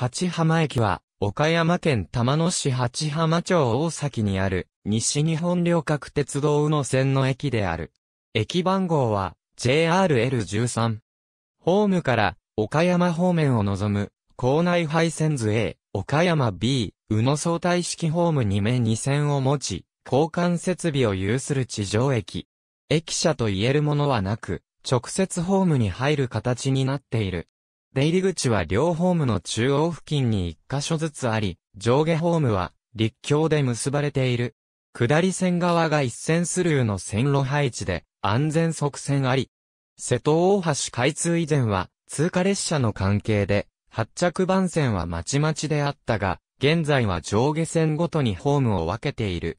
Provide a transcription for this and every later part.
八浜駅は、岡山県玉野市八浜町大崎にある、西日本旅客鉄道宇野線の駅である。駅番号は、JRL13。ホームから、岡山方面を望む、校内配線図 A、岡山 B、宇野相対式ホーム2面2線を持ち、交換設備を有する地上駅。駅舎と言えるものはなく、直接ホームに入る形になっている。出入り口は両ホームの中央付近に1箇所ずつあり、上下ホームは立橋で結ばれている。下り線側が一線スルーの線路配置で安全側線あり。瀬戸大橋開通以前は通過列車の関係で発着番線はまちまちであったが、現在は上下線ごとにホームを分けている。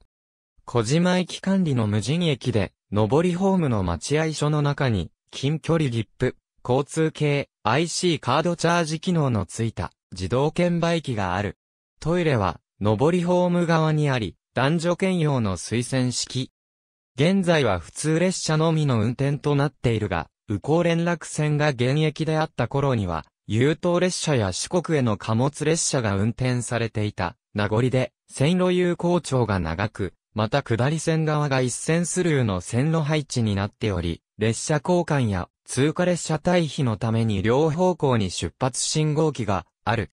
小島駅管理の無人駅で、上りホームの待合所の中に、近距離ップ、交通系 IC カードチャージ機能のついた自動券売機がある。トイレは上りホーム側にあり、男女兼用の推薦式。現在は普通列車のみの運転となっているが、右行連絡船が現役であった頃には、優等列車や四国への貨物列車が運転されていた名残で、線路有効長が長く、また下り線側が一線スルーの線路配置になっており、列車交換や通過列車退避のために両方向に出発信号機がある。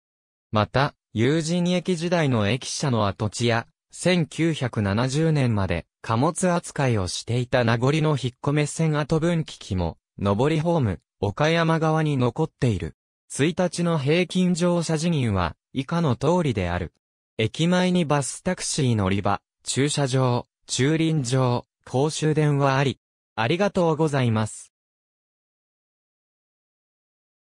また、友人駅時代の駅舎の跡地や、1970年まで貨物扱いをしていた名残の引っ込め線跡分岐機も、上りホーム、岡山側に残っている。1日の平均乗車時銀は、以下の通りである。駅前にバスタクシー乗り場、駐車場、駐輪場、公衆電話あり。ありがとうございます。